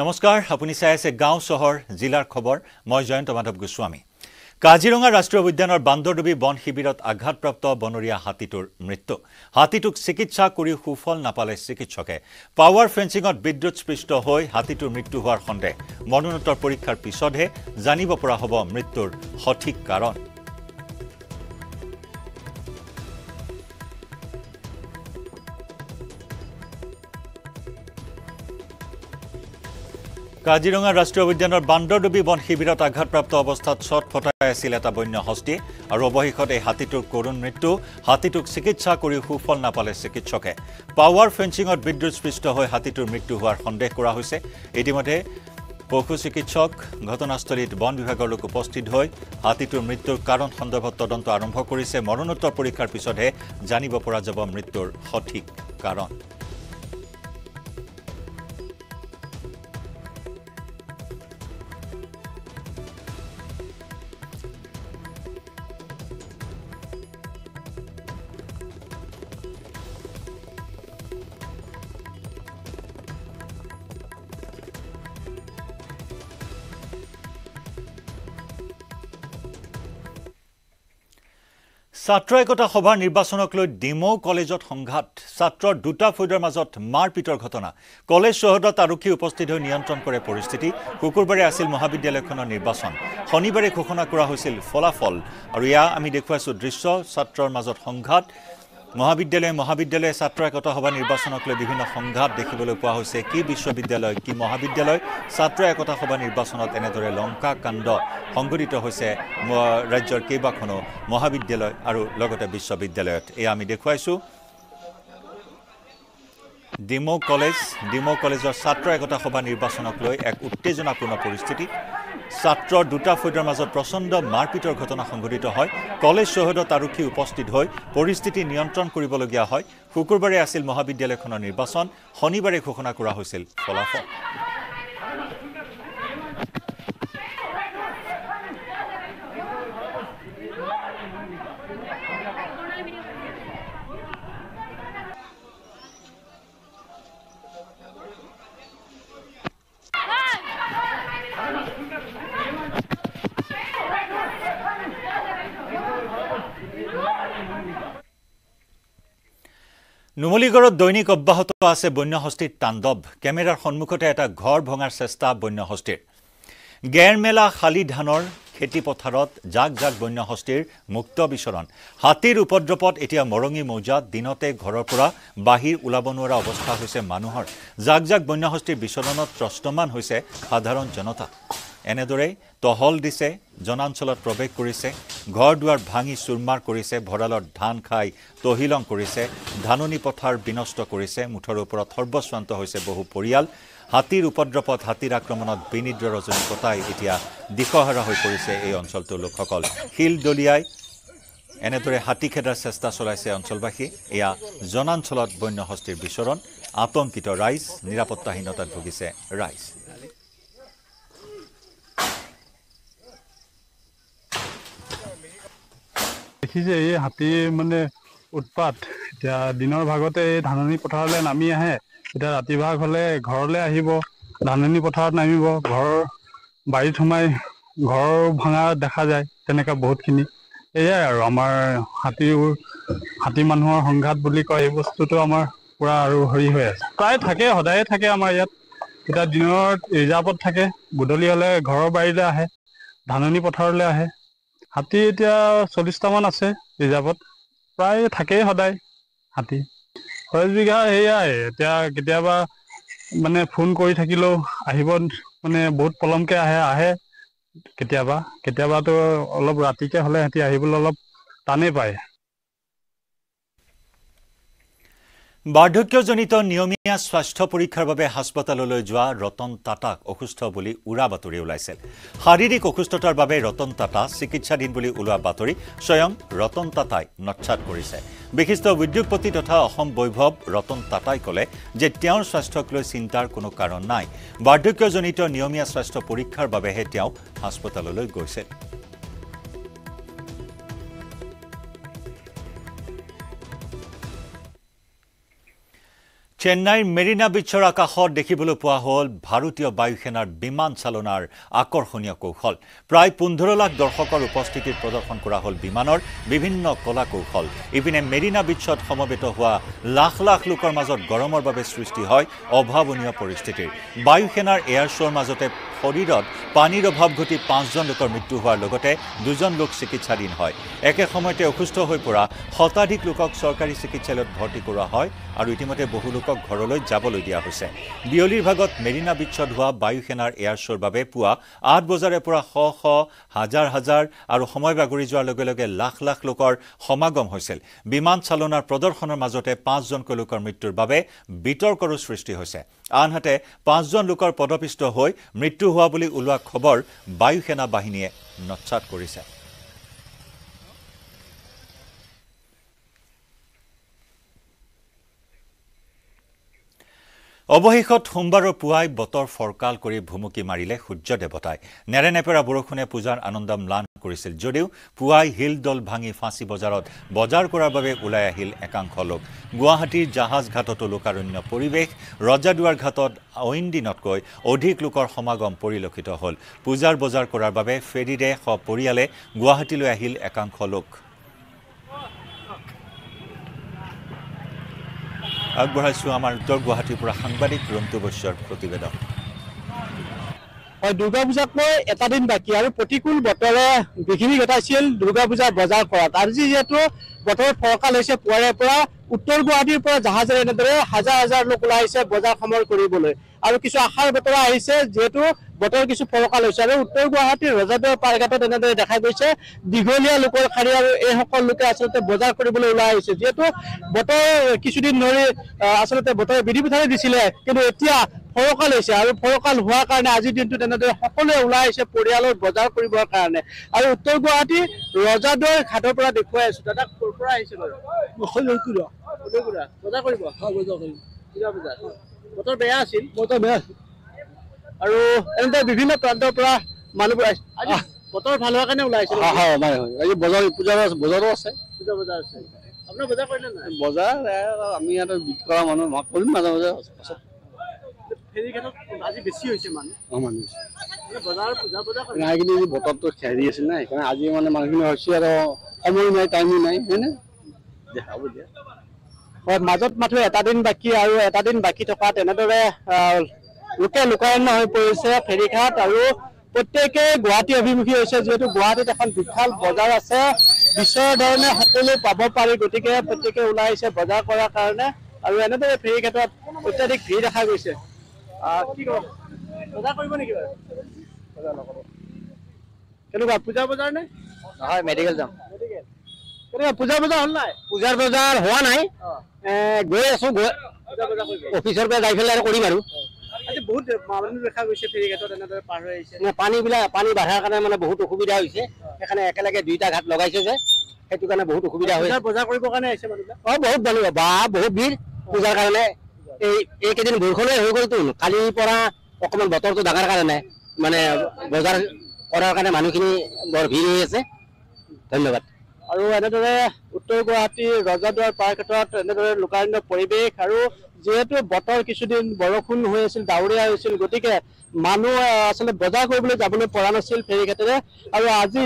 নমস্কাৰ আপুনি চাই আছে গাঁও চহৰ জিলাৰ খবৰ মই জয়ন্ত মাধৱ গোস্বামী কাজিৰঙা ৰাষ্ট্ৰীয় উদ্যানৰ বান্দৰডুবী বন শিবিৰত আঘাতপ্ৰাপ্ত বনৰীয়া হাতীটোৰ মৃত্যু হাতীটোক চিকিৎসা কৰি সুফল নাপালে চিকিৎসকে পাৱাৰ ফেঞ্চিঙত বিদ্যুৎস্পৃষ্ট হৈ হাতীটোৰ মৃত্যু হোৱাৰ সন্দেহ মনোনতৰ পৰীক্ষাৰ পিছতহে জানিব পৰা হ'ব মৃত্যুৰ সঠিক কাৰণ কাজিৰঙা ৰাষ্ট্ৰীয় উদ্যানৰ বান্দৰদুবি বন শিবিৰত আঘাতপ্ৰাপ্ত অৱস্থাত ছটফটাই আছিল এটা বন্য হস্তি আৰু অৱশেষত এই হাতীটোৰ কৰুণ মৃত্যু হাতীটোক চিকিৎসা কৰি সুফল নাপালে চিকিৎসকে পাৱাৰ ফেঞ্চিঙত বিদ্যুৎস্পৃষ্ট হৈ হাতীটোৰ মৃত্যু হোৱাৰ সন্দেহ কৰা হৈছে ইতিমধ্যে পশু চিকিৎসক ঘটনাস্থলীত বন বিভাগৰ লোক উপস্থিত হৈ হাতীটোৰ মৃত্যুৰ কাৰণ সন্দৰ্ভত তদন্ত আৰম্ভ কৰিছে মৰণোত্তৰ পৰীক্ষাৰ পিছতহে জানিব পৰা যাব মৃত্যুৰ সঠিক কাৰণ ছাত্ৰ একতা সভাৰ নিৰ্বাচনক লৈ ডিমৌ কলেজত সংঘাত ছাত্ৰ দুটা ফৈদৰ মাজত মাৰপিটৰ ঘটনা কলেজ চৌহদত আৰক্ষী উপস্থিত হৈ নিয়ন্ত্ৰণ কৰে পৰিস্থিতি শুকুৰবাৰে আছিল মহাবিদ্যালয়খনৰ নিৰ্বাচন শনিবাৰে ঘোষণা কৰা হৈছিল ফলাফল আৰু ইয়াৰ আমি দেখুৱাইছোঁ দৃশ্য ছাত্ৰৰ মাজত সংঘাত মহাবিদ্যালয়ে মহাবিদ্যালয়ে ছাত্ৰ একতা সভা নিৰ্বাচনক লৈ বিভিন্ন সংঘাত দেখিবলৈ পোৱা হৈছে কি বিশ্ববিদ্যালয় কি মহাবিদ্যালয় ছাত্ৰ একতা সভা নিৰ্বাচনত এনেদৰে লংকা কাণ্ড সংঘটিত হৈছে ৰাজ্যৰ কেইবাখনো মহাবিদ্যালয় আৰু লগতে বিশ্ববিদ্যালয়ত এয়া আমি দেখুৱাইছোঁ ডিমো কলেজ ডিমো কলেজৰ ছাত্ৰ একতা সভা নিৰ্বাচনক লৈ এক উত্তেজনাপূৰ্ণ পৰিস্থিতি ছাত্ৰৰ দুটা ফৈদৰ মাজত প্ৰচণ্ড মাৰপিটৰ ঘটনা সংঘটিত হয় কলেজ চৌহদত আৰক্ষী উপস্থিত হৈ পৰিস্থিতি নিয়ন্ত্ৰণ কৰিবলগীয়া হয় শুকুৰবাৰে আছিল মহাবিদ্যালয়খনৰ নিৰ্বাচন শনিবাৰে ঘোষণা কৰা হৈছিল ফলাফল নুমলীগড়ত দৈনিক অব্যাহত আছে বন্য বন্যহস্তীৰ তাণ্ডৱ কেমেৰাৰ সন্মুখতে এটা ঘৰ ভঙাৰ চেষ্টা বন্য বন্যহস্তীৰ গেৰমেলা শালি ধানৰ খেতিপথাৰত জাক জাক বন্য বন্যহস্তীৰ মুক্ত বিচৰণ হাতীৰ উপদ্ৰৱত এতিয়া মৰঙী মৌজাত দিনতে ঘৰৰ পৰা বাহিৰ ওলাব নোৱাৰা অৱস্থা হৈছে মানুহৰ জাক জাক বন্য বন্যহস্তীৰ বিচৰণত ত্ৰষ্টমান হৈছে সাধাৰণ জনতা এনেদৰেই টহল দিছে জনাঞ্চলত প্ৰৱেশ কৰিছে ঘৰ দুৱাৰ ভাঙি চুৰমাৰ কৰিছে ভঁৰালত ধান খাই তহিলং কৰিছে ধাননি পথাৰ বিনষ্ট কৰিছে মুঠৰ ওপৰত সৰ্বস্বান্ত হৈছে বহু পৰিয়াল হাতীৰ উপদ্ৰৱত হাতীৰ আক্ৰমণত বিনিদ্ৰ ৰজনী কটাই এতিয়া দিশহাৰা হৈ পৰিছে এই অঞ্চলটোৰ লোকসকল শিল দলিয়াই এনেদৰে হাতী খেদাৰ চেষ্টা চলাইছে অঞ্চলবাসী এয়া জনাঞ্চলত বন্য বন্যহস্তিৰ বিচৰণ আতংকিত ৰাইজ নিৰাপত্তাহীনতাত ভুগিছে ৰাইজ দেখিছে এই হাতীৰ মানে উৎপাত এতিয়া দিনৰ ভাগতে এই ধাননি পথাৰলৈ নামি আহে এতিয়া ৰাতি ভাগ হ'লে ঘৰলে আহিব ধাননি পথাৰত নামিব ঘৰৰ বাৰীত সোমাই ঘৰ ভাঙা দেখা যায় তেনেকুৱা বহুত খিনি এয়াই আৰু আমাৰ হাতীৰ হাতী মানুহৰ সংঘাত বুলি কয় এই বস্তুটো আমাৰ পুৰা আৰু হেৰি হৈ আছে প্ৰায় থাকে সদায় থাকে আমাৰ ইয়াত এতিয়া দিনৰ ৰিজাৰ্ভত থাকে গধূলি হ'লে ঘৰৰ বাৰীলে আহে ধাননি পথাৰলৈ আহে হাতী এতিয়া চল্লিছটামান আছে ৰিজাৰ্ভত প্ৰায় থাকেই সদায় হাতী চল্লিছ বিঘা সেয়াই এতিয়া কেতিয়াবা মানে ফোন কৰি থাকিলেও আহিব মানে বহুত পলমকৈ আহে আহে কেতিয়াবা কেতিয়াবাতো অলপ ৰাতিকে হ'লে সিহঁতি আহিবলৈ অলপ টানেই পায় বাৰ্ধক্যজনিত নিয়মীয়া স্বাস্থ্য পৰীক্ষাৰ বাবে হাস্পতাললৈ যোৱা ৰতন টাটাক অসুস্থ বুলি উৰা বাতৰি ওলাইছিল শাৰীৰিক অসুস্থতাৰ বাবে ৰতন টাটা চিকিৎসাধীন বুলি ওলোৱা বাতৰি স্বয়ং ৰতন টাটাই নচ্ছাত কৰিছে বিশিষ্ট উদ্যোগপতি তথা অসম বৈভৱ ৰতন টাটাই ক'লে যে তেওঁৰ স্বাস্থ্যক লৈ চিন্তাৰ কোনো কাৰণ নাই বাৰ্ধক্যজনিত নিয়মীয়া স্বাস্থ্য পৰীক্ষাৰ বাবেহে তেওঁ হাস্পতাললৈ গৈছিল চেন্নাইৰ মেৰিনা বীচৰ আকাশত দেখিবলৈ পোৱা হ'ল ভাৰতীয় বায়ুসেনাৰ বিমান চালনাৰ আকৰ্ষণীয় কৌশল প্ৰায় পোন্ধৰ লাখ দৰ্শকৰ উপস্থিতিত প্ৰদৰ্শন কৰা হ'ল বিমানৰ বিভিন্ন কলা কৌশল ইপিনে মেৰিনা বীচত সমবেত হোৱা লাখ লাখ লোকৰ মাজত গৰমৰ বাবে সৃষ্টি হয় অভাৱনীয় পৰিস্থিতিৰ বায়ুসেনাৰ এয়াৰ শ্ব'ৰ মাজতে শৰীৰত পানীৰ অভাৱ ঘটি পাঁচজন লোকৰ মৃত্যু হোৱাৰ লগতে দুজন লোক চিকিৎসাধীন হয় একে সময়তে অসুস্থ হৈ পৰা শতাধিক লোকক চৰকাৰী চিকিৎসালয়ত ভৰ্তি কৰোৱা হয় আৰু ইতিমধ্যে বহু লোকক ঘৰলৈ যাবলৈ দিয়া হৈছে বিয়লিৰ ভাগত মেৰিনা বীচত হোৱা বায়ু সেনাৰ এয়াৰ শ্ব'ৰ বাবে পুৱা আঠ বজাৰে পৰা শ শ হাজাৰ হাজাৰ আৰু সময় বাগৰি যোৱাৰ লগে লগে লাখ লাখ লোকৰ সমাগম হৈছিল বিমান চালনাৰ প্ৰদৰ্শনৰ মাজতে পাঁচজনকৈ লোকৰ মৃত্যুৰ বাবে বিতৰ্কৰো সৃষ্টি হৈছে আনহাতে পাঁচজন লোকৰ পদপিষ্ট হৈ মৃত্যু হোৱা বুলি ওলোৱা খবৰ বায়ু সেনা বাহিনীয়ে নচ্ছাদ কৰিছে অৱশেষত সোমবাৰৰ পুৱাই বতৰ ফৰকাল কৰি ভুমুকি মাৰিলে সূৰ্য দেৱতাই নেৰে নেপেৰা বৰষুণে পূজাৰ আনন্দ ম্লান কৰিছিল যদিও পুৱাই হিলদল ভাঙি ফাঁচী বজাৰত বজাৰ কৰাৰ বাবে ওলাই আহিল একাংশ লোক গুৱাহাটীৰ জাহাজঘাটতো লোকাৰণ্য পৰিৱেশ ৰজাদুৱাৰ ঘাটত অইন দিনতকৈ অধিক লোকৰ সমাগম পৰিলক্ষিত হ'ল পূজাৰ বজাৰ কৰাৰ বাবে ফেৰীৰে পৰিয়ালে গুৱাহাটীলৈ আহিল একাংশ লোক আগবঢ়াইছো আমাৰ উত্তৰ গুৱাহাটীৰ পৰা সাংবাদিক ৰন্তু বৈশ্যৰ প্ৰতিবেদন হয় দুৰ্গা পূজাক লৈ এটা দিন বাকী আৰু প্ৰতিকূল বতৰে বিঘিনি ঘটাইছিল দুৰ্গা পূজা বজাৰ কৰাত আৰু যি যিহেতু বতৰ ফৰকাল হৈছে পুৱাৰে পৰা উত্তৰ গুৱাহাটীৰ পৰা জাহাজেৰে এনেদৰে হাজাৰ হাজাৰ লোক ওলাই আহিছে বজাৰ সমৰ কৰিবলৈ আৰু কিছু আশাৰ বতৰা আহিছে যিহেতু বতৰ কিছু ফৰকাল হৈছে আৰু উত্তৰ গুৱাহাটীৰ ৰজাদৰ পাৰঘাটত এনেদৰে দেখা গৈছে দীঘলীয়া লোকৰ শাৰী আৰু এইসকল লোকে আচলতে বজাৰ কৰিবলৈ ওলাই আহিছে যিহেতু বতৰ কিছুদিন ধৰি আচলতে বতৰে বিধি বিধানে দিছিলে কিন্তু এতিয়া ফৰকাল হৈছে আৰু ফৰকাল হোৱাৰ কাৰণে আজিৰ দিনটো তেনেদৰে সকলোৱে ওলাই আহিছে পৰিয়ালৰ বজাৰ কৰিবৰ কাৰণে আৰু উত্তৰ গুৱাহাটী ৰজাদৰ ঘাটৰ পৰা দেখুৱাই আছো দাদা ক'ৰ পৰা আহিছে বাৰু বজাৰ কৰিব বতৰ বেয়া আছিল বতৰ বেয়া আছিল আৰু এনেদৰে বিভিন্ন প্ৰান্তৰ পৰা মানুহবোৰ আহিছে বতৰ ভাল হোৱাৰ কাৰণে ওলাইছে আজি বজাৰ পূজাৰো আছে বজাৰো আছে পূজা বজাৰ আছে বতৰটো খেৰি আছিল নাই সেইকাৰণে আজি মানে মানুহখিনি হৈছে আৰু সময় নাই টাইমো নাই হয়নে দেখাব দিয়া হয় মাজত মাথো এটা দিন বাকী আৰু এটা দিন বাকী থকা তেনেদৰে লোকে লোকায়ন্য হৈ পৰিছে ফেৰীঘাট আৰু প্ৰত্যেকে গুৱাহাটী অভিমুখী হৈছে যিহেতু গুৱাহাটীত এখন বিশাল বজাৰ আছে বিশ্বৰ ধৰণে সকলো পাব পাৰি গতিকে প্ৰত্যেকে ওলাই আহিছে বজাৰ কৰাৰ কাৰণে আৰু এনেদৰে ফেৰীঘাটত অত্যাধিক ভিৰ দেখা গৈছে কেনেকুৱা পূজাৰ বজাৰ হোৱা নাই গৈ আছো অফিচৰ পৰা যাই ফেলে আৰু কৰিম আৰু আজি বহুত মানুহ দেখা গৈছে ফেৰী ঘাটত এনেদৰে পাৰ হৈ আহিছে মানে পানীবিলাক পানী বাঢ়াৰ কাৰণে মানে বহুত অসুবিধা হৈছে সেইকাৰণে একেলগে দুইটা ঘাট লগাইছে যে সেইটো কাৰণে বহুত অসুবিধা হৈছে বজাৰ কৰিবৰ কাৰণে আহিছে মানুহবিলাক অঁ বহুত মানুহ বা বহুত ভিৰ পূজাৰ কাৰণে এই এইকেইদিন বৰষুণেই হৈ গ'লতো কালিৰ পৰা অকণমান বতৰটো ডাঙৰ কাৰণে মানে বজাৰ কৰাৰ কাৰণে মানুহখিনি বৰ ভিৰ হৈ আছে ধন্যবাদ আৰু এনেদৰে উত্তৰ গুৱাহাটীৰ ৰজাদুৱাৰ পাৰ্কেটত এনেদৰে লোকাৰণ্য পৰিৱেশ আৰু যিহেতু বতৰ কিছুদিন বৰষুণ হৈ আছিল ডাৱৰীয়া হৈছিল গতিকে মানুহ আচলতে বজাৰ কৰিবলৈ যাবলৈ পৰা নাছিল ফেৰীঘাটেৰে আৰু আজি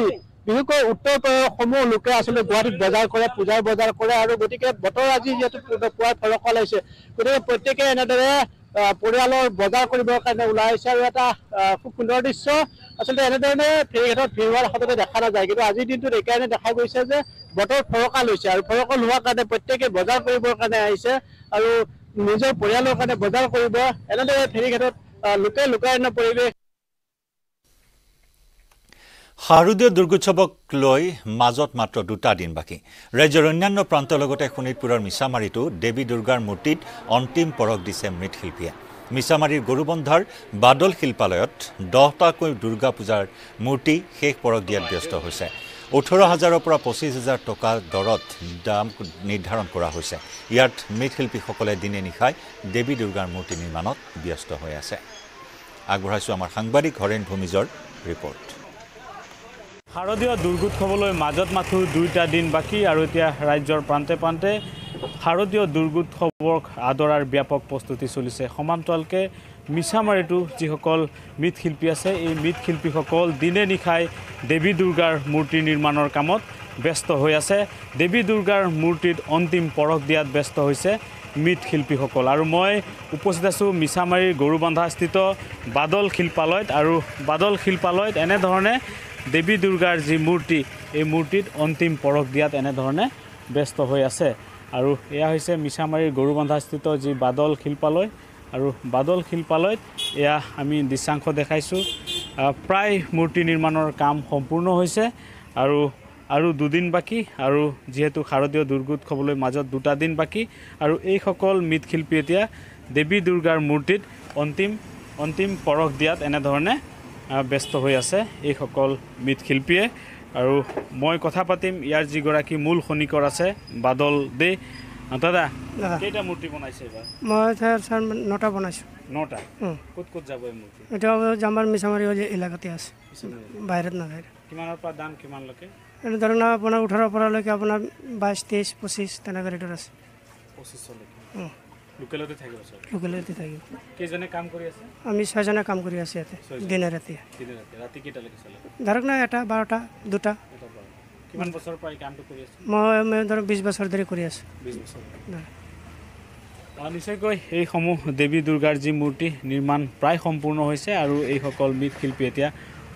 বিশেষকৈ উত্তৰ সমূহ লোকে আচলতে গুৱাহাটীত বজাৰ কৰে পূজাৰ বজাৰ কৰে আৰু গতিকে বতৰ আজি যিহেতু পুৱাৰ ফলকল আহিছে গতিকে প্ৰত্যেকে এনেদৰে পৰিয়ালৰ বজাৰ কৰিবৰ কাৰণে ওলাই আহিছে আৰু এটা খুব সুন্দৰ দৃশ্য আচলতে এনেধৰণে ফেৰীঘাটত ভিৰ হোৱাৰ সততে দেখা নাযায় কিন্তু আজিৰ দিনটোত এইকাৰণে দেখা গৈছে যে বতৰ ফৰকাল হৈছে আৰু ফৰকাল হোৱাৰ কাৰণে প্ৰত্যেকে বজাৰ কৰিবৰ কাৰণে আহিছে আৰু নিজৰ পৰিয়ালৰ কাৰণে বজাৰ কৰিব এনেদৰে ফেৰীঘাটত লোকে লোকায়ন পৰিৱেশ শাৰদীয় দুৰ্গোৎসৱক লৈ মাজত মাত্ৰ দুটা দিন বাকী ৰাজ্যৰ অন্যান্য প্ৰান্তৰ লগতে শোণিতপুৰৰ মিছামাৰীতো দেৱী দুৰ্গাৰ মূৰ্তিত অন্তিম পৰশ দিছে মৃৎশিল্পীয়ে মিছামাৰীৰ গৰুবন্ধাৰ বাদল শিল্পালয়ত দহটাকৈ দুৰ্গা পূজাৰ মূৰ্তি শেষ পৰশ দিয়াত ব্যস্ত হৈছে ওঠৰ হাজাৰৰ পৰা পঁচিছ হাজাৰ টকা দৰত দাম নিৰ্ধাৰণ কৰা হৈছে ইয়াত মৃৎশিল্পীসকলে দিনে নিশাই দেৱী দুৰ্গাৰ মূৰ্তি নিৰ্মাণত ব্যস্ত হৈ আছে আগবঢ়াইছোঁ আমাৰ সাংবাদিক হৰেণ ভূমিজৰ ৰিপৰ্ট শাৰদীয় দুৰ্গোৎসৱলৈ মাজত মাথো দুইটা দিন বাকী আৰু এতিয়া ৰাজ্যৰ প্ৰান্তে প্ৰান্তে শাৰদীয় দুৰ্গোৎসৱক আদৰাৰ ব্যাপক প্ৰস্তুতি চলিছে সমান্তৰালকৈ মিছামাৰীটো যিসকল মৃৎশিল্পী আছে এই মৃৎশিল্পীসকল দিনে নিশাই দেৱী দুৰ্গাৰ মূৰ্তি নিৰ্মাণৰ কামত ব্যস্ত হৈ আছে দেৱী দুৰ্গাৰ মূৰ্তিত অন্তিম পৰশ দিয়াত ব্যস্ত হৈছে মৃৎশিল্পীসকল আৰু মই উপস্থিত আছোঁ মিছামাৰীৰ গৰুবান্ধাস্থিত বাদল শিল্পালয়ত আৰু বাদল শিল্পালয়ত এনেধৰণে দেৱী দুৰ্গাৰ যি মূৰ্তি এই মূৰ্তিত অন্তিম পৰশ দিয়াত এনেধৰণে ব্যস্ত হৈ আছে আৰু এয়া হৈছে মিছামাৰীৰ গৰুবান্ধাস্থিত যি বাদল শিল্পালয় আৰু বাদল শিল্পালয়ত এয়া আমি দৃশ্যাংশ দেখাইছোঁ প্ৰায় মূৰ্তি নিৰ্মাণৰ কাম সম্পূৰ্ণ হৈছে আৰু আৰু দুদিন বাকী আৰু যিহেতু শাৰদীয় দুৰ্গোৎসৱলৈ মাজত দুটা দিন বাকী আৰু এইসকল মৃৎশিল্পী এতিয়া দেৱী দুৰ্গাৰ মূৰ্তিত অন্তিম অন্তিম পৰশ দিয়াত এনেধৰণে ব্যস্ত হৈ আছে এইসকল মৃৎশিল্পীয়ে আৰু মই কথা পাতিম ইয়াৰ যিগৰাকী মূল খনিকৰ আছে বাদল দে দাদা কেইটা মূর্তি বনাইছে মই স্যার নটা বনাইছো নটা কত কত যাব এই মূর্তি এটা জামার মিছামারি ওই এলাকাতে আছে বাইরে না বাইরে কিমান পর দাম কিমান লকে এনে ধরুন আপনার উঠার পর লকে আপনার বাইশ তেইশ পঁচিশ তেনা রেটর আছে পঁচিশ লকে লোকেলতে থাকি লোকেলতে থাকি কেজনে কাম করে আছে আমি ছয়জনে কাম করে আছে এতে দিনে রাতে দিনে রাতে রাতে কেটা লকে চলে ধরুন এটা বারোটা দুটা মই ধৰক বিশ নিশ্চয়কৈ এইসমূহ দেৱী দুৰ্গাৰ যি মূৰ্তি নিৰ্মাণ প্ৰায় সম্পূৰ্ণ হৈছে আৰু এইসকল মৃৎশিল্পীয়ে এতিয়া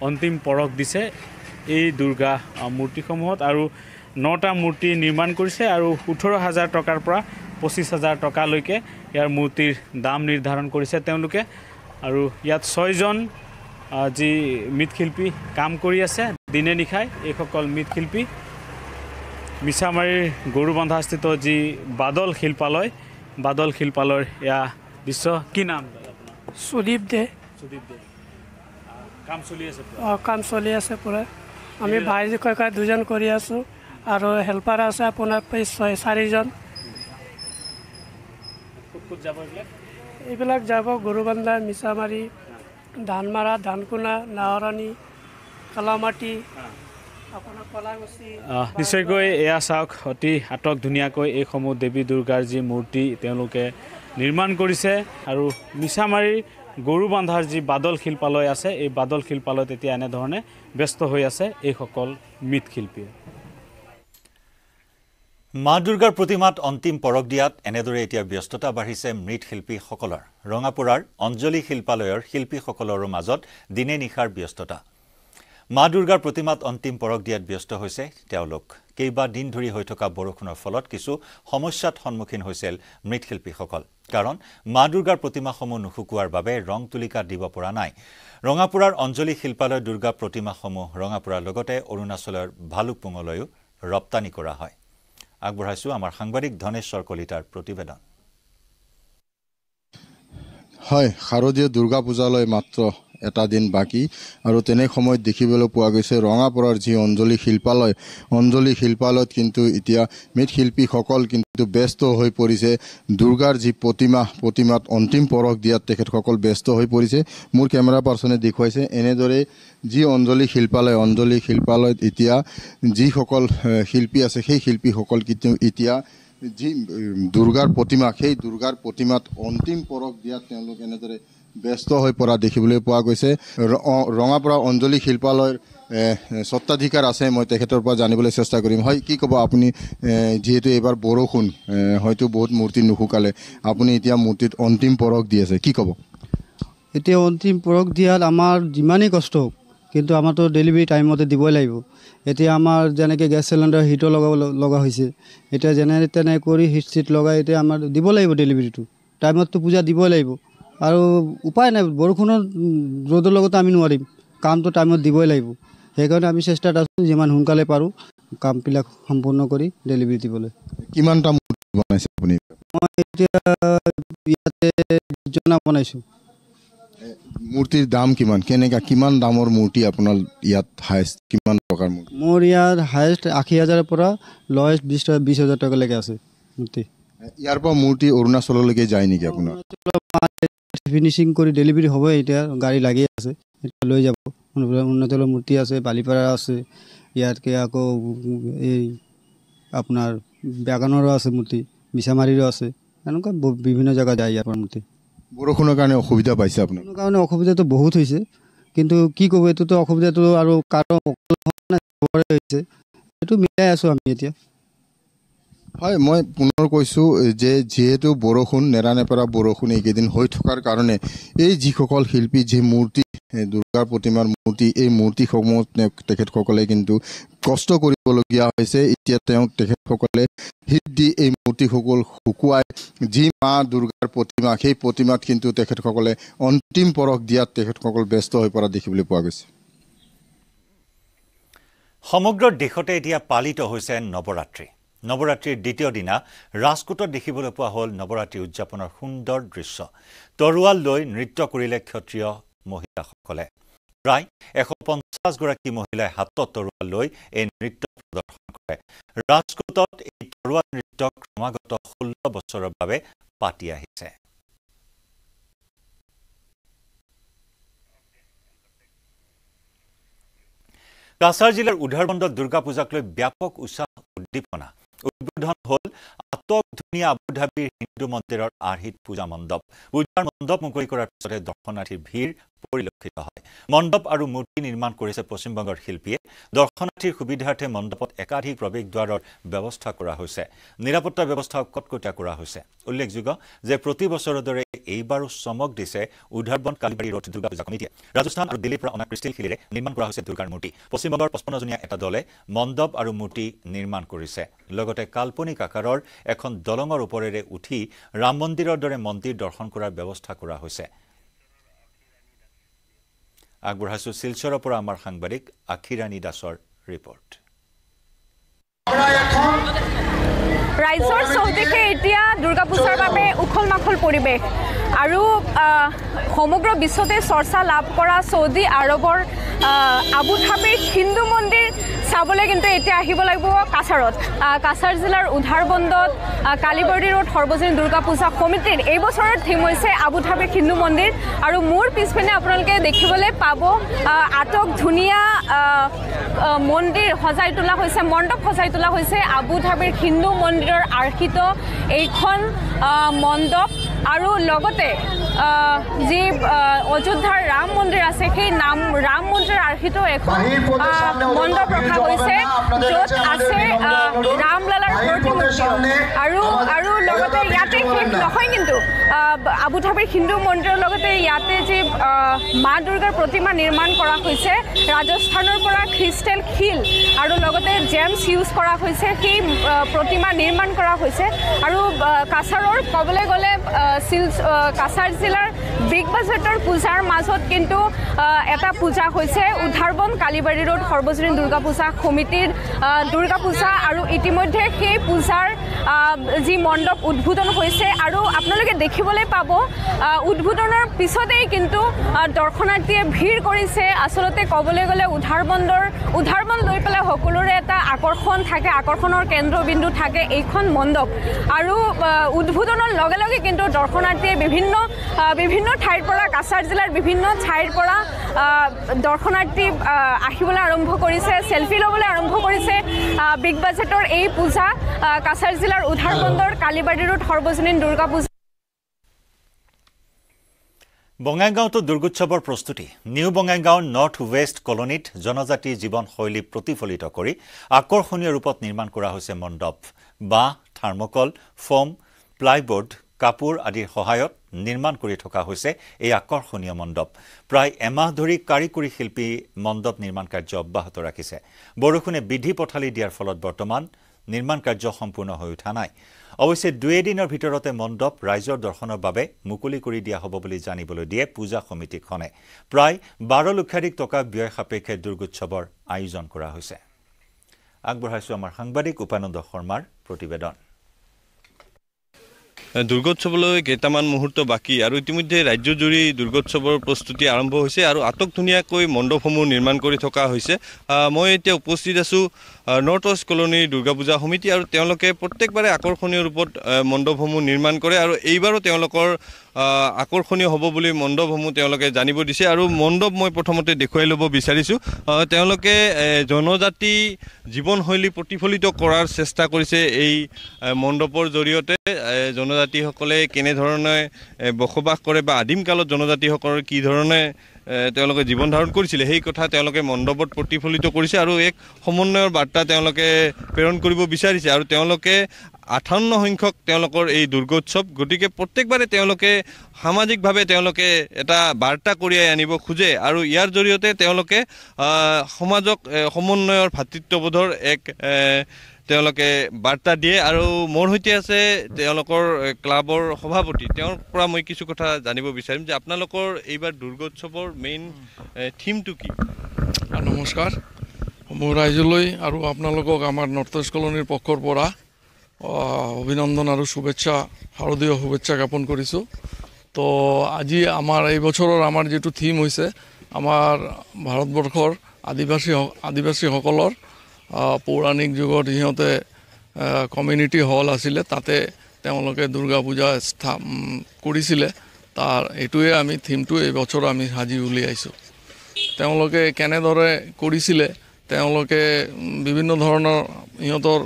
অন্তিম পৰখ দিছে এই দুৰ্গা মূৰ্তিসমূহত আৰু নটা মূৰ্তি নিৰ্মাণ কৰিছে আৰু ওঠৰ হাজাৰ টকাৰ পৰা পঁচিছ হাজাৰ টকালৈকে ইয়াৰ মূৰ্তিৰ দাম নিৰ্ধাৰণ কৰিছে তেওঁলোকে আৰু ইয়াত ছয়জন যি মৃৎশিল্পী কাম কৰি আছে দিনে নিশাই এইসকল মৃৎশিল্পী মিছামাৰীৰ গৰু বন্ধাস্থিত যি বাদল শিল্পালয় বাদল শিল্পালয়ৰ এয়া দৃশ্য কি নাম সুদীপ দে সুদীপ দে কাম চলি আছে অঁ কাম চলি আছে পূৰা আমি ভাই ককাই দুজন কৰি আছোঁ আৰু হেল্পাৰ আছে আপোনাৰ প্ৰায় ছয় চাৰিজন এইবিলাক এইবিলাক যাব গৰু বন্ধা মিছামাৰী ধানমাৰা ধানকোনা নাৱৰণী কালামাটি নিশ্চয়কৈ এয়া চাওক অতি আটক ধুনীয়াকৈ এইসমূহ দেৱী দুৰ্গাৰ যি মূৰ্তি তেওঁলোকে নিৰ্মাণ কৰিছে আৰু মিছামাৰীৰ গৰু বান্ধাৰ যি বাদল শিল্পালয় আছে এই বাদল শিল্পালয়ত এতিয়া এনেধৰণে ব্যস্ত হৈ আছে এইসকল মৃৎশিল্পীয়ে মা দুৰ্গাৰ প্ৰতিমাত অন্তিম পৰক দিয়াত এনেদৰে এতিয়া ব্যস্ততা বাঢ়িছে মৃৎশিল্পীসকলৰ ৰঙাপুৰাৰ অঞ্জলি শিল্পালয়ৰ শিল্পীসকলৰ মাজত দিনে নিশাৰ ব্যস্ততা মা দুৰ্গাৰ প্ৰতিমাত অন্তিম পৰক দিয়াত ব্যস্ত হৈছে তেওঁলোক কেইবাদিন ধৰি হৈ থকা বৰষুণৰ ফলত কিছু সমস্যাত সন্মুখীন হৈছিল মৃৎশিল্পীসকল কাৰণ মা দুৰ্গাৰ প্ৰতিমাসমূহ নুশুকোৱাৰ বাবে ৰং তুলিকা দিব পৰা নাই ৰঙাপুৰাৰ অঞ্জলি শিল্পালয় দুৰ্গা প্ৰতিমাসমূহ ৰঙাপুৰাৰ লগতে অৰুণাচলৰ ভালুকপুঙলৈও ৰপ্তানি কৰা হয় আগবঢ়াইছো আমাৰ সাংবাদিক ধনেশ্বৰ কলিতাৰ প্ৰতিবেদন হয় শাৰদীয় দুৰ্গা পূজালৈ মাত্ৰ এটা দিন বাকী আৰু তেনে সময়ত দেখিবলৈ পোৱা গৈছে ৰঙাপাৰাৰ যি অঞ্জলি শিল্পালয় অঞ্জলি শিল্পালয়ত কিন্তু এতিয়া মৃৎশিল্পীসকল কিন্তু এইটো ব্যস্ত হৈ পৰিছে দুৰ্গাৰ যি প্ৰতিমা প্ৰতিমাত অন্তিম পৰশ দিয়াত তেখেতসকল ব্যস্ত হৈ পৰিছে মোৰ কেমেৰা পাৰ্চনে দেখুৱাইছে এনেদৰে যি অঞ্জলি শিল্পালয় অঞ্জলি শিল্পালয়ত এতিয়া যিসকল শিল্পী আছে সেই শিল্পীসকল কিন্তু এতিয়া যি দুৰ্গাৰ প্ৰতিমা সেই দুৰ্গাৰ প্ৰতিমাত অন্তিম পৰশ দিয়াত তেওঁলোক এনেদৰে ব্যস্ত হৈ পৰা দেখিবলৈ পোৱা গৈছে ৰঙাপাৰা অঞ্জলি শিল্পালয়ৰ স্বত্বাধিকাৰ আছে মই তেখেতৰ পৰা জানিবলৈ চেষ্টা কৰিম হয় কি ক'ব আপুনি যিহেতু এইবাৰ বৰষুণ হয়তো বহুত মূৰ্তি নুশুকালে আপুনি এতিয়া মূৰ্তিত অন্তিম পৰশ দি আছে কি ক'ব এতিয়া অন্তিম পৰশ দিয়াত আমাৰ যিমানেই কষ্ট হওক কিন্তু আমাৰতো ডেলিভাৰী টাইমতে দিবই লাগিব এতিয়া আমাৰ যেনেকৈ গেছ চিলিণ্ডাৰ হিটৰ লগাব লগা হৈছে এতিয়া যেনে তেনে কৰি হিট চিট লগাই এতিয়া আমাৰ দিব লাগিব ডেলিভাৰীটো টাইমততো পূজা দিবই লাগিব আৰু উপায় নাই বৰষুণত ৰ'দৰ লগতো আমি নোৱাৰিম কামটো টাইমত দিবই লাগিব সেইকাৰণে আমি চেষ্টাত আছোঁ যিমান সোনকালে পাৰোঁ কামবিলাক সম্পূৰ্ণ কৰি ডেলিভাৰী দিবলৈ এতিয়া কিমান গাড়ী লাগি আছে উন্নত মূৰ্তি আছে বালিপাৰা আছে ইয়াতকে আকৌ এই আপোনাৰ বেগানৰো আছে মূৰ্তি মিছামাৰীৰো আছে এনেকুৱা বিভিন্ন জেগা যায় ইয়াৰ পৰা মূৰ্তি বৰষুণৰ কাৰণে অসুবিধা পাইছে আপোনাৰ কাৰণে অসুবিধাটো বহুত হৈছে কিন্তু কি ক'ব এইটোতো অসুবিধাটো আৰু কাৰো হৈছে সেইটো মিলাই আছোঁ আমি এতিয়া হয় মই পুনৰ কৈছোঁ যে যিহেতু বৰষুণ নেৰানেপেৰা বৰষুণ এইকেইদিন হৈ থকাৰ কাৰণে এই যিসকল শিল্পী যি মূৰ্তি দুৰ্গাৰ প্ৰতিমাৰ মূৰ্তি এই মূৰ্তিসমূহ তেখেতসকলে কিন্তু কষ্ট কৰিবলগীয়া হৈছে এতিয়া তেওঁ তেখেতসকলে হিট দি এই মূৰ্তিসকল শুকুৱাই যি মা দুৰ্গাৰ প্ৰতিমা সেই প্ৰতিমাত কিন্তু তেখেতসকলে অন্তিম পৰশ দিয়াত তেখেতসকল ব্যস্ত হৈ পৰা দেখিবলৈ পোৱা গৈছে সমগ্ৰ দেশতে এতিয়া পালিত হৈছে নৱৰাত্ৰি নৱৰাত্ৰিৰ দ্বিতীয় দিনা ৰাজকোটত দেখিবলৈ পোৱা হ'ল নৱৰাত্ৰি উদযাপনৰ সুন্দৰ দৃশ্য তৰোৱাল লৈ নৃত্য কৰিলে ক্ষত্ৰিয় মহিলাসকলে প্ৰায় এশ পঞ্চাছগৰাকী মহিলাই হাতত তৰোৱাল লৈ এই নৃত্য প্ৰদৰ্শন কৰে ৰাজকোটত এই তৰোৱাল নৃত্য ক্ৰমাগত ষোল্ল বছৰৰ বাবে পাতি আহিছে কাছাৰ জিলাৰ উদ্ধাৰবন্দত দুৰ্গা পূজাক লৈ ব্যাপক উৎসাহ উদ্দীপনা উদ্বোধন হল আটক ধুনীয়া আবুধাবিৰ হিন্দু মন্দিৰৰ আৰ্হিত পূজা মণ্ডপ পূজাৰ মণ্ডপ মুকলি কৰাৰ পিছতে দৰ্শনাৰ্থীৰ ভিৰ পৰিলক্ষিত হয় মণ্ডপ আৰু মূৰ্তি নিৰ্মাণ কৰিছে পশ্চিমবংগৰ শিল্পীয়ে দৰ্শনাৰ্থীৰ সুবিধাৰ্থে মণ্ডপত একাধিক প্ৰৱেশ দ্বাৰৰ ব্যৱস্থা কৰা হৈছে নিৰাপত্তা ব্যৱস্থাও কটকটীয়া কৰা হৈছে উল্লেখযোগ্য যে প্ৰতি বছৰৰ দৰে এইবাৰো চমক দিছে উধাৰবন কালিবাৰী ৰথ দুৰ্গা পূজা কমিটিয়ে ৰাজস্থান আৰু দিল্লীৰ পৰা অনা ক্ৰিষ্টিল শিলেৰে নিৰ্মাণ কৰা হৈছে দুৰ্গাৰ মূৰ্তি পশ্চিমবংগৰ পঁচপন্নজনীয়া এটা দলে মণ্ডপ আৰু মূৰ্তি নিৰ্মাণ কৰিছে লগতে কাল্পনিক আকাৰৰ এখন দলঙৰ ওপৰেৰে উঠি ৰাম মন্দিৰৰ দৰে মন্দিৰ দৰ্শন কৰাৰ ব্যৱস্থা কৰা হৈছে আগবঢ়াইছো শিলচৰৰ পৰা আমাৰ সাংবাদিক আখিৰাণী দাসৰ ৰিপৰ্ট ৰাইজৰ চৌদিশে এতিয়া দুৰ্গা পূজাৰ বাবে উখল মাখল পৰিৱেশ আৰু সমগ্ৰ বিশ্বতে চৰ্চা লাভ কৰা চৌদি আৰৱৰ আবু আবুধাবিৰ হিন্দু মন্দিৰ চাবলৈ কিন্তু এতিয়া আহিব লাগিব কাছাৰত কাছাৰ জিলাৰ উধাৰবন্দত কালিবৰ্দী ৰোড সৰ্বজনীন দুৰ্গা পূজা সমিতিৰ এই বছৰৰ থিম হৈছে আবু আবুধাবিৰ হিন্দু মন্দিৰ আৰু মোৰ পিছপিনে আপোনালোকে দেখিবলৈ পাব আটক ধুনীয়া মন্দিৰ সজাই তোলা হৈছে মণ্ডপ সজাই তোলা হৈছে আবুধাবিৰ হিন্দু মন্দিৰৰ আৰ্হিত এইখন মণ্ডপ আৰু লগতে যি অযোধ্যাৰ ৰাম মন্দিৰ আছে সেই নাম ৰাম মন্দিৰ আৰ্হিটো এখন মণ্ডপ ৰখা হৈছে য'ত আছে ৰামলালাৰ প্ৰতিমূৰ্তি আৰু আৰু লগতে ইয়াতে নহয় কিন্তু আবুধাবিৰ হিন্দু মন্দিৰৰ লগতে ইয়াতে যি মা দুৰ্গাৰ প্ৰতিমা নিৰ্মাণ কৰা হৈছে ৰাজস্থানৰ পৰা খ্ৰীষ্টেল শিল আৰু লগতে জেমছ ইউজ কৰা হৈছে সেই প্ৰতিমা নিৰ্মাণ কৰা হৈছে আৰু কাছাৰৰ ক'বলৈ গ'লে চিল কাছাৰ কাউন্সিলৰ বিগ বাজেটৰ পূজাৰ মাজত কিন্তু এটা পূজা হৈছে উদ্ধাৰবন কালীবাৰী ৰোড সৰ্বজনীন দুৰ্গা পূজা সমিতিৰ দুৰ্গা পূজা আৰু ইতিমধ্যে সেই পূজাৰ যি মণ্ডপ উদ্বোধন হৈছে আৰু আপোনালোকে দেখিবলৈ পাব উদ্বোধনৰ পিছতেই কিন্তু দৰ্শনাৰ্থীয়ে ভিৰ কৰিছে আচলতে ক'বলৈ গ'লে উধাৰবন্দৰ উধাৰবন লৈ পেলাই সকলোৰে এটা আকৰ্ষণ থাকে আকৰ্ষণৰ কেন্দ্ৰবিন্দু থাকে এইখন মণ্ডপ আৰু উদ্বোধনৰ লগে লগে কিন্তু দৰ্শনাৰ্থীয়ে বিভিন্ন বিভিন্ন ঠাইৰ পৰা কাছাৰ জিলাৰ বিভিন্ন ঠাইৰ পৰা দৰ্শনাৰ্থী আহিবলৈ আৰম্ভ কৰিছে চেলফি ল'বলৈ আৰম্ভ কৰিছে বিগ বাজেটৰ এই পূজা কাছাৰ জিলাৰ উধাৰবন্দৰ কালিবাৰীৰো সৰ্বজনীন দুৰ্গা পূজা বঙাইগাঁৱতো দুৰ্গোৎসৱৰ প্ৰস্তুতি নিউ বঙাইগাঁৱৰ নৰ্থ ৱেষ্ট কলনীত জনজাতি জীৱন শৈলী প্ৰতিফলিত কৰি আকৰ্ষণীয় ৰূপত নিৰ্মাণ কৰা হৈছে মণ্ডপ বাঁহ থাৰ্মকল ফ'ম প্লাইবৰ্ড কাপোৰ আদিৰ সহায়ত নিৰ্মাণ কৰি থকা হৈছে এই আকৰ্ষণীয় মণ্ডপ প্ৰায় এমাহ ধৰি কাৰিকৰী শিল্পী মণ্ডপ নিৰ্মাণ কাৰ্য অব্যাহত ৰাখিছে বৰষুণে বিধি পথালি দিয়াৰ ফলত বৰ্তমান নিৰ্মাণ কাৰ্য সম্পূৰ্ণ হৈ উঠা নাই অৱশ্যে দুই এদিনৰ ভিতৰতে মণ্ডপ ৰাইজৰ দৰ্শনৰ বাবে মুকলি কৰি দিয়া হ'ব বুলি জানিবলৈ দিয়ে পূজা সমিতিখনে প্ৰায় বাৰ লক্ষাধিক টকা ব্যয় সাপেক্ষে দুৰ্গোৎসৱৰ আয়োজন কৰা হৈছে আগবঢ়াইছো আমাৰ সাংবাদিক উপানন্দ শৰ্মাৰ প্ৰতিবেদন দুৰ্গোৎসৱলৈ কেইটামান মুহূৰ্ত বাকী আৰু ইতিমধ্যে ৰাজ্যজুৰি দুৰ্গোৎসৱৰ প্ৰস্তুতি আৰম্ভ হৈছে আৰু আটক ধুনীয়াকৈ মণ্ডপসমূহ নিৰ্মাণ কৰি থকা হৈছে মই এতিয়া উপস্থিত আছোঁ নৰ্থ ৱেষ্ট কলনীৰ দুৰ্গা পূজা সমিতি আৰু তেওঁলোকে প্ৰত্যেকবাৰে আকৰ্ষণীয় ৰূপত মণ্ডপসমূহ নিৰ্মাণ কৰে আৰু এইবাৰো তেওঁলোকৰ আকৰ্ষণীয় হ'ব বুলি মণ্ডপসমূহ তেওঁলোকে জানিব দিছে আৰু মণ্ডপ মই প্ৰথমতে দেখুৱাই ল'ব বিচাৰিছোঁ তেওঁলোকে জনজাতি জীৱনশৈলী প্ৰতিফলিত কৰাৰ চেষ্টা কৰিছে এই মণ্ডপৰ জৰিয়তে জনজাতি জনজাতিসকলে কেনেধৰণে বসবাস কৰে বা আদিম আদিমকালত জনজাতিসকলৰ কি ধৰণে তেওঁলোকে জীৱন ধাৰণ কৰিছিলে সেই কথা তেওঁলোকে মণ্ডপত প্ৰতিফলিত কৰিছে আৰু এক সমন্বয়ৰ বাৰ্তা তেওঁলোকে প্ৰেৰণ কৰিব বিচাৰিছে আৰু তেওঁলোকে আঠাৱন্ন সংখ্যক তেওঁলোকৰ এই দুৰ্গোৎসৱ গতিকে প্ৰত্যেকবাৰে তেওঁলোকে সামাজিকভাৱে তেওঁলোকে এটা বাৰ্তা কঢ়িয়াই আনিব খোজে আৰু ইয়াৰ জৰিয়তে তেওঁলোকে সমাজক সমন্বয়ৰ ভাতৃত্ববোধৰ এক তেওঁলোকে বাৰ্তা দিয়ে আৰু মোৰ সৈতে আছে তেওঁলোকৰ ক্লাবৰ সভাপতি তেওঁৰ পৰা মই কিছু কথা জানিব বিচাৰিম যে আপোনালোকৰ এইবাৰ দুৰ্গোৎসৱৰ মেইন থিমটো কি নমস্কাৰ মোৰ ৰাইজলৈ আৰু আপোনালোকক আমাৰ নৰ্থ ইষ্ট কলনীৰ পক্ষৰ পৰা অভিনন্দন আৰু শুভেচ্ছা শাৰদীয় শুভেচ্ছা জ্ঞাপন কৰিছোঁ তো আজি আমাৰ এই বছৰৰ আমাৰ যিটো থিম হৈছে আমাৰ ভাৰতবৰ্ষৰ আদিবাসী আদিবাসীসকলৰ পৌৰাণিক যুগত সিহঁতে কমিউনিটি হল আছিলে তাতে তেওঁলোকে দুৰ্গা পূজা স্থাপ কৰিছিলে তাৰ এইটোৱে আমি থিমটো এইবছৰ আমি সাজি উলিয়াইছোঁ তেওঁলোকে কেনেদৰে কৰিছিলে তেওঁলোকে বিভিন্ন ধৰণৰ সিহঁতৰ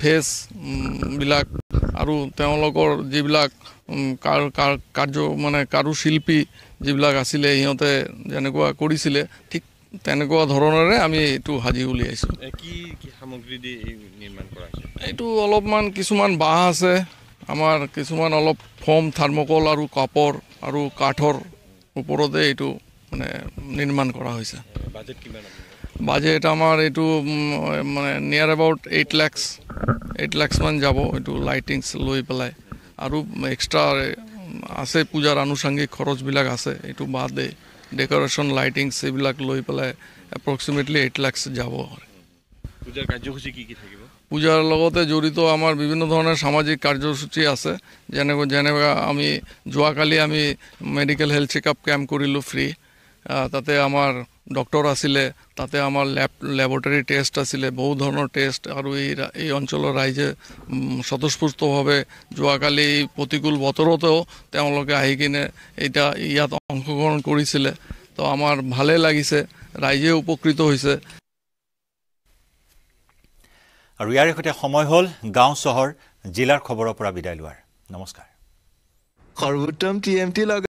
ফেচবিলাক আৰু তেওঁলোকৰ যিবিলাক কাৰ কাৰ কাৰ্য মানে কাৰুশিল্পী যিবিলাক আছিলে সিহঁতে যেনেকুৱা কৰিছিলে ঠিক তেনেকুৱা ধৰণেৰে আমি এইটো সাজি উলিয়াইছোঁ এইটো অলপমান কিছুমান বাঁহ আছে আমাৰ কিছুমান অলপ ফৰ্ম থাৰ্মকল আৰু কাপৰ আৰু কাঠৰ ওপৰতে এইটো মানে নিৰ্মাণ কৰা হৈছে বাজেট আমাৰ এইটো মানে near about eight lakhs eight লেক্সমান যাব এইটো লাইটিংছ লৈ পেলাই আৰু এক্সট্ৰা আছে পূজাৰ আনুষাংগিক খৰচবিলাক আছে এইটো বাদ দেই ডেকোরেশন লাইটিং সেইবিলাক লৈ পেলাই এপ্রক্সিমেটলি এইট লাখ যাব পূজার কার্যসূচী কি কি থাকিব পূজার লগতে জড়িত আমার বিভিন্ন ধরনের সামাজিক কার্যসূচী আছে যেনে যেনে আমি যাকালি আমি medical health check up camp করিল ফ্রি তাতে আমাৰ ডক্টৰ আছিলে তাতে আমাৰ লেব লেবৰেটৰী টেষ্ট আছিলে বহু ধৰণৰ টেষ্ট আৰু এই এই অঞ্চলৰ ৰাইজে স্বতঃস্ফূৰ্তভাৱে যোৱাকালি প্ৰতিকূল বতৰতো তেওঁলোকে আহি কিনে এতিয়া ইয়াত অংশগ্ৰহণ কৰিছিলে তো আমাৰ ভালেই লাগিছে ৰাইজে উপকৃত হৈছে আৰু ইয়াৰে সৈতে সময় হ'ল গাঁও চহৰ জিলাৰ খবৰৰ পৰা বিদায় লোৱাৰ নমস্কাৰ সৰ্বোত্তম টি এম টি লগা